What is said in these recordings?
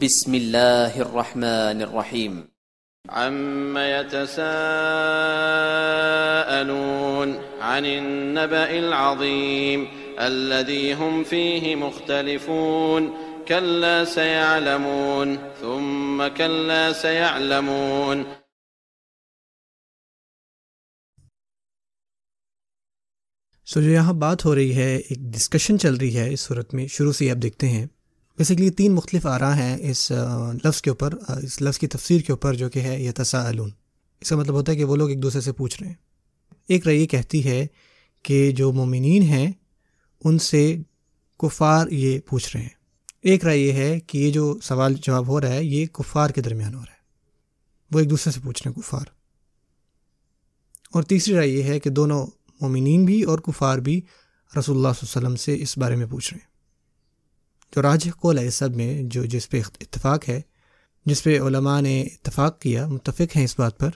بسم الله الرحمن الرحيم عم يتساءلون عن النبأ العظيم الذي هم فيه مختلفون كلا سيعلمون ثم كلا سيعلمون سو جو یہاں بات ہو رہی ہے ایک ڈسکشن چل رہی ہے اس صورت میں شروع سے से ही आप देखते बेसिकली तीन मुख्तलिफ आरा हैं इस लफ्ज़ के ऊपर इस लफ्ज़ की तफसीर के ऊपर जो कि है यतसाअलून इसका मतलब होता है कि वो लोग एक दूसरे से पूछ रहे हैं एक राय ये कहती है कि जो ममिन हैं उनसे कुफार ये पूछ रहे हैं एक राय ये है कि ये जो सवाल जवाब हो रहा है ये कुफार के दरमियान हो रहा है वो एक दूसरे से पूछ रहे हैं कुफार और तीसरी राय ये है कि दोनों ममिन भी और कुफार भी रसोल्ला वसलम से इस बारे में पूछ रहे हैं जो तो राज कौल है इस सब में जो जिस पे इतफ़ाक़ है जिस पे ओलमा ने इतफ़ाक़ किया मुतफ़िक हैं इस बात पर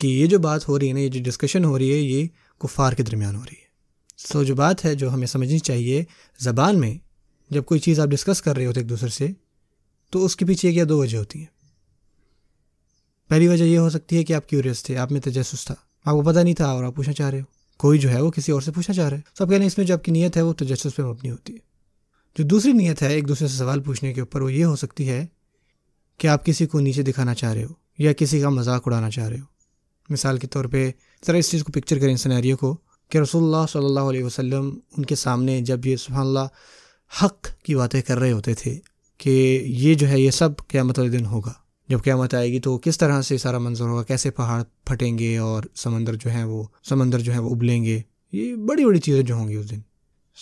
कि ये जो बात हो रही है ना ये जो डिस्कशन हो रही है ये कुफ़ार के दरमियान हो रही है सो जो बात है जो हमें समझनी चाहिए ज़बान में जब कोई चीज़ आप डिस्कस कर रहे होते एक दूसरे से तो उसके पीछे एक या दो वजह होती हैं पहली वजह यह हो सकती है कि आप क्यूरियस थे आप में तजस था आपको पता नहीं था और आप पूछना चाह रहे हो कोई जो है वो किसी और से पूछना चाह रहे हो तो सब कह रहे हैं इसमें जो आपकी नीयत है वो तजस पर मबनी होती है जो दूसरी नीयत है एक दूसरे से सवाल पूछने के ऊपर वो ये हो सकती है कि आप किसी को नीचे दिखाना चाह रहे हो या किसी का मजाक उड़ाना चाह रहे हो मिसाल के तौर पे ज़रा इस चीज़ को पिक्चर करें सिनेरियो को कि रसोल्ला सल्ला वसम उनके सामने जब ये सुबहानल्ला हक की बातें कर रहे होते थे कि ये जो है ये सब क़्यामत दिन होगा जब क़्यामत आएगी तो किस तरह से सारा मंजर होगा कैसे पहाड़ फटेंगे और समंदर जो है वो समंदर जो है वो उबलेंगे ये बड़ी बड़ी चीज़ें जो होंगी उस दिन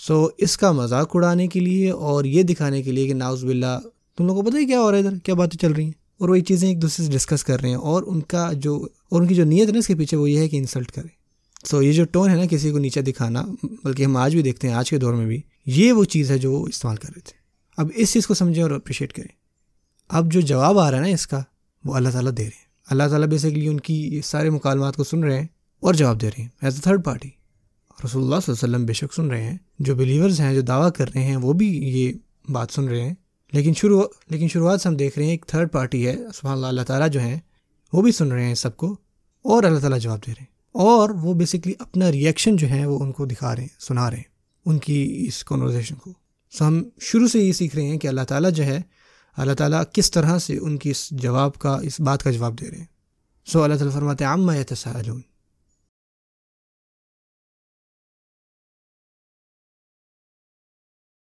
सो so, इसका मजाक उड़ाने के लिए और ये दिखाने के लिए कि नाउज बिल्ला तुम लोगों को पता ही क्या हो रहा है इधर क्या बातें चल रही हैं और वही चीज़ें एक दूसरे से डिस्कस कर रहे हैं और उनका जो और उनकी जो नीयत है ना इसके पीछे वो ये है कि इंसल्ट करें सो so, ये जो टोन है ना किसी को नीचा दिखाना बल्कि हम आज भी देखते हैं आज के दौर में भी ये वो चीज़ है जो वो इस्तेमाल कर रहे थे अब इस चीज़ को समझें और अप्रिशिएट करें अब जो जवाब आ रहा है ना इसका वो अल्लाह ताला दे रहे हैं अल्लाह ताला बेसिकली उनकी सारे मुकालमात को सुन रहे हैं और जवाब दे रहे हैं एज अ थर्ड पार्टी रसोल्ला वसल्लम बेशक सुन रहे हैं जो बिलीवर्स हैं जो दावा कर रहे हैं वो भी ये बात सुन रहे हैं लेकिन शुरू लेकिन शुरुआत से हम देख रहे हैं एक थर्ड पार्टी है सुबह अल्लाह ताला जो हैं वो भी सुन रहे हैं सबको और अल्लाह ताला जवाब दे रहे हैं और वो बेसिकली अपना रिएक्शन जो है वो उनको दिखा रहे हैं सुना रहे हैं उनकी इस कॉन्वर्जेसन को सो हम शुरू से ये सीख रहे हैं कि अल्लाह ताला जो है अल्लाह ताला किस तरह से उनकी इस जवाब का इस बात का जवाब दे रहे हैं सो अल्लाह ताला फरमाते आम मैं तसाजून